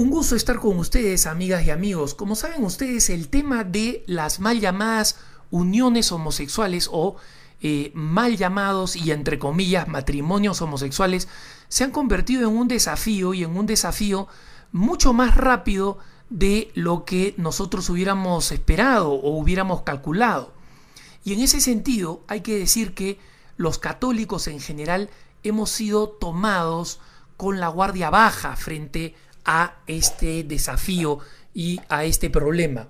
Un gusto estar con ustedes, amigas y amigos. Como saben ustedes, el tema de las mal llamadas uniones homosexuales o eh, mal llamados y entre comillas matrimonios homosexuales se han convertido en un desafío y en un desafío mucho más rápido de lo que nosotros hubiéramos esperado o hubiéramos calculado. Y en ese sentido hay que decir que los católicos en general hemos sido tomados con la guardia baja frente a a este desafío y a este problema.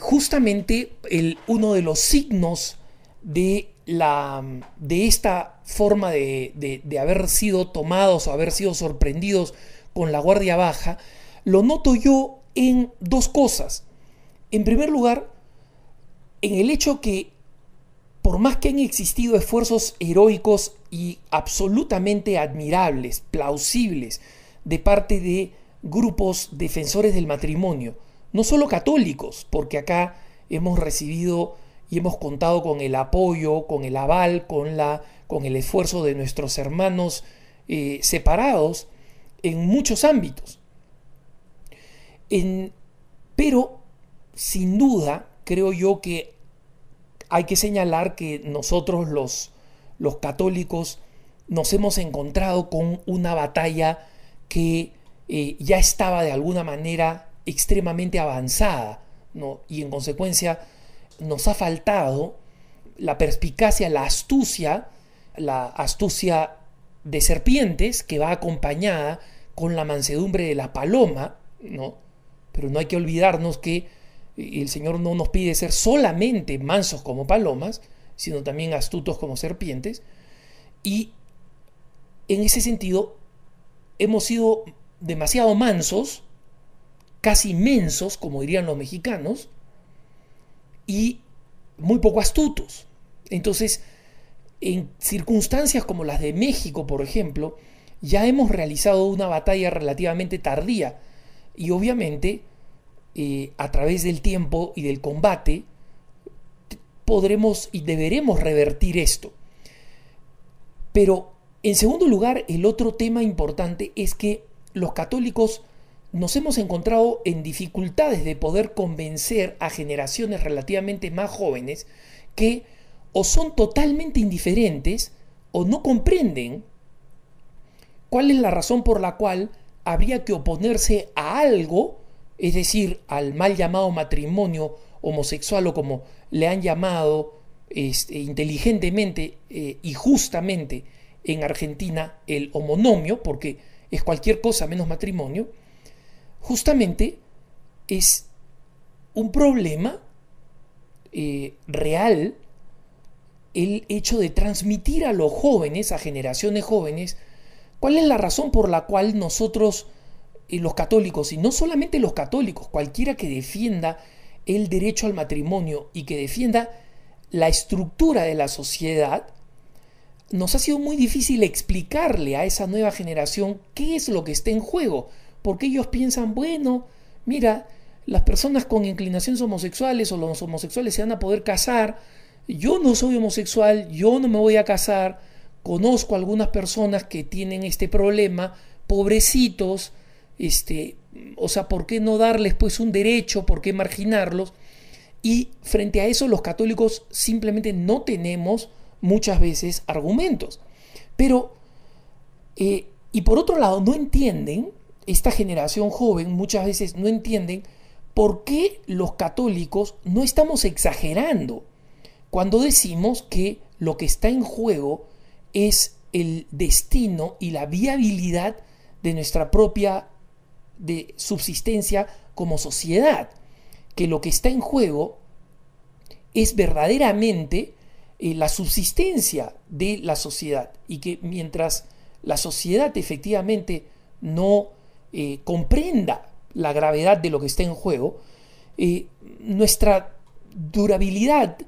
Justamente el, uno de los signos de, la, de esta forma de, de haber sido tomados o haber sido sorprendidos con la guardia baja, lo noto yo en dos cosas. En primer lugar, en el hecho que por más que han existido esfuerzos heroicos y absolutamente admirables, plausibles, de parte de grupos defensores del matrimonio, no solo católicos, porque acá hemos recibido y hemos contado con el apoyo, con el aval, con, la, con el esfuerzo de nuestros hermanos eh, separados en muchos ámbitos. En, pero, sin duda, creo yo que hay que señalar que nosotros los, los católicos nos hemos encontrado con una batalla que eh, ya estaba de alguna manera extremadamente avanzada, ¿no? Y en consecuencia nos ha faltado la perspicacia, la astucia, la astucia de serpientes que va acompañada con la mansedumbre de la paloma, ¿no? Pero no hay que olvidarnos que eh, el Señor no nos pide ser solamente mansos como palomas, sino también astutos como serpientes. Y en ese sentido, hemos sido demasiado mansos, casi mensos, como dirían los mexicanos, y muy poco astutos. Entonces, en circunstancias como las de México, por ejemplo, ya hemos realizado una batalla relativamente tardía y obviamente eh, a través del tiempo y del combate podremos y deberemos revertir esto. Pero en segundo lugar, el otro tema importante es que los católicos nos hemos encontrado en dificultades de poder convencer a generaciones relativamente más jóvenes que o son totalmente indiferentes o no comprenden cuál es la razón por la cual habría que oponerse a algo, es decir, al mal llamado matrimonio homosexual o como le han llamado este, inteligentemente eh, y justamente en Argentina el homonomio, porque es cualquier cosa menos matrimonio, justamente es un problema eh, real el hecho de transmitir a los jóvenes, a generaciones jóvenes, cuál es la razón por la cual nosotros, eh, los católicos, y no solamente los católicos, cualquiera que defienda el derecho al matrimonio y que defienda la estructura de la sociedad, nos ha sido muy difícil explicarle a esa nueva generación qué es lo que está en juego, porque ellos piensan, bueno, mira, las personas con inclinaciones homosexuales o los homosexuales se van a poder casar, yo no soy homosexual, yo no me voy a casar, conozco a algunas personas que tienen este problema, pobrecitos, este, o sea, ¿por qué no darles pues un derecho? ¿Por qué marginarlos? Y frente a eso los católicos simplemente no tenemos muchas veces argumentos. Pero, eh, y por otro lado, no entienden, esta generación joven muchas veces no entienden por qué los católicos no estamos exagerando cuando decimos que lo que está en juego es el destino y la viabilidad de nuestra propia de subsistencia como sociedad, que lo que está en juego es verdaderamente eh, la subsistencia de la sociedad y que mientras la sociedad efectivamente no eh, comprenda la gravedad de lo que está en juego, eh, nuestra durabilidad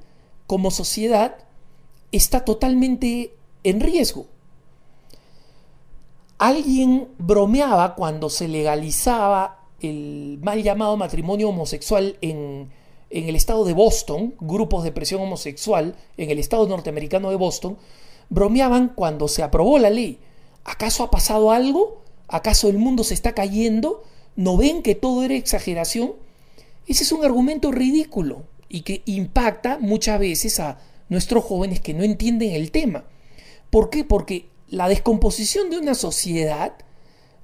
como sociedad está totalmente en riesgo. Alguien bromeaba cuando se legalizaba el mal llamado matrimonio homosexual en, en el estado de Boston, grupos de presión homosexual en el estado norteamericano de Boston, bromeaban cuando se aprobó la ley. ¿Acaso ha pasado algo? ¿Acaso el mundo se está cayendo? ¿No ven que todo era exageración? Ese es un argumento ridículo y que impacta muchas veces a nuestros jóvenes que no entienden el tema. ¿Por qué? Porque la descomposición de una sociedad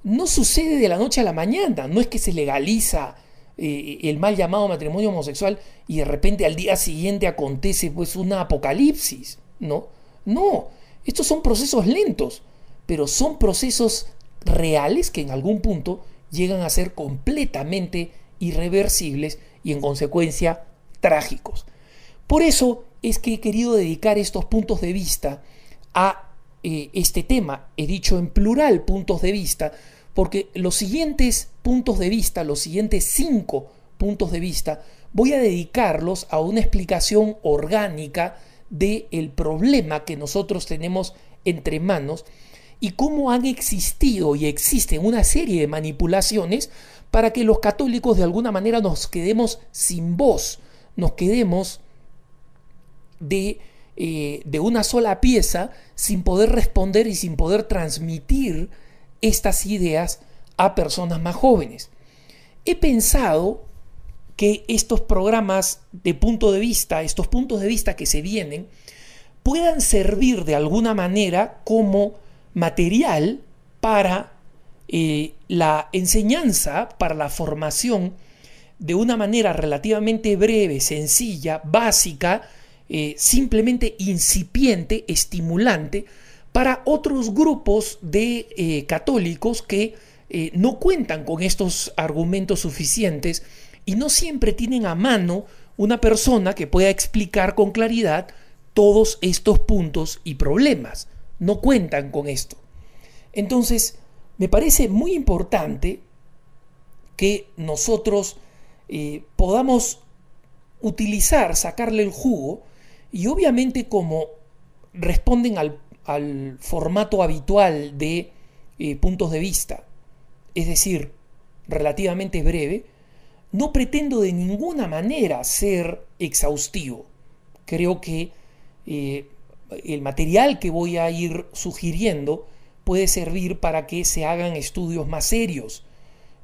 no sucede de la noche a la mañana, no es que se legaliza eh, el mal llamado matrimonio homosexual y de repente al día siguiente acontece pues una apocalipsis, ¿no? No, estos son procesos lentos, pero son procesos reales que en algún punto llegan a ser completamente irreversibles y en consecuencia trágicos. Por eso es que he querido dedicar estos puntos de vista a eh, este tema. He dicho en plural puntos de vista porque los siguientes puntos de vista, los siguientes cinco puntos de vista, voy a dedicarlos a una explicación orgánica del problema que nosotros tenemos entre manos y cómo han existido y existen una serie de manipulaciones para que los católicos de alguna manera nos quedemos sin voz, nos quedemos de, eh, de una sola pieza sin poder responder y sin poder transmitir estas ideas a personas más jóvenes. He pensado que estos programas de punto de vista, estos puntos de vista que se vienen, puedan servir de alguna manera como material para eh, la enseñanza, para la formación, de una manera relativamente breve, sencilla, básica, eh, simplemente incipiente, estimulante, para otros grupos de eh, católicos que eh, no cuentan con estos argumentos suficientes y no siempre tienen a mano una persona que pueda explicar con claridad todos estos puntos y problemas. No cuentan con esto. Entonces, me parece muy importante que nosotros eh, podamos utilizar, sacarle el jugo y obviamente como responden al, formato habitual de eh, puntos de vista, es decir, relativamente breve, no pretendo de ninguna manera ser exhaustivo. Creo que eh, el material que voy a ir sugiriendo puede servir para que se hagan estudios más serios.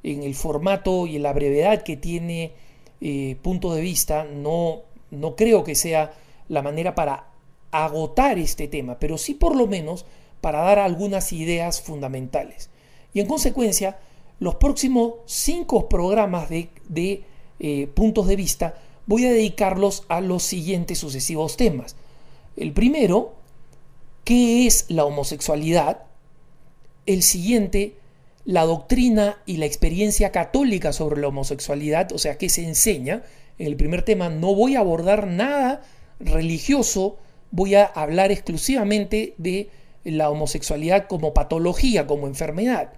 En el formato y en la brevedad que tiene eh, puntos de vista, no, no creo que sea la manera para agotar este tema, pero sí por lo menos para dar algunas ideas fundamentales. Y en consecuencia, los próximos cinco programas de, eh, puntos de vista voy a dedicarlos a los siguientes sucesivos temas. El primero, ¿qué es la homosexualidad? El siguiente, la doctrina y la experiencia católica sobre la homosexualidad, o sea, qué se enseña. En el primer tema no voy a abordar nada religioso voy a hablar exclusivamente de la homosexualidad como patología, como enfermedad.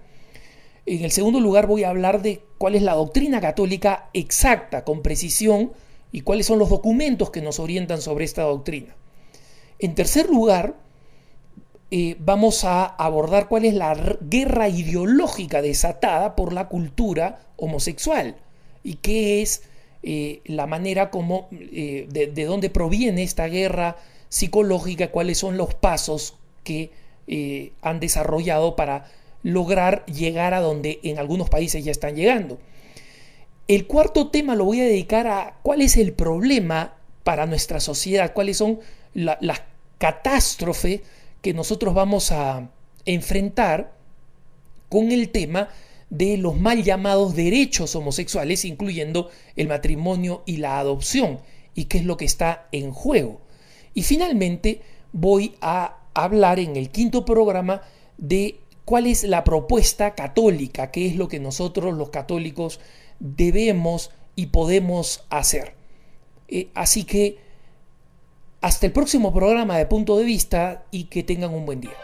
En el segundo lugar voy a hablar de cuál es la doctrina católica exacta, con precisión, y cuáles son los documentos que nos orientan sobre esta doctrina. En tercer lugar, eh, vamos a abordar cuál es la guerra ideológica desatada por la cultura homosexual y qué es eh, la manera como, eh, de, de dónde proviene esta guerra psicológica, cuáles son los pasos que eh, han desarrollado para lograr llegar a donde en algunos países ya están llegando. El cuarto tema lo voy a dedicar a cuál es el problema para nuestra sociedad, cuáles son las catástrofes que nosotros vamos a enfrentar con el tema de los mal llamados derechos homosexuales, incluyendo el matrimonio y la adopción, y qué es lo que está en juego. Y finalmente voy a hablar en el quinto programa de cuál es la propuesta católica, qué es lo que nosotros los católicos debemos y podemos hacer. Eh, así que hasta el próximo programa de punto de vista y que tengan un buen día.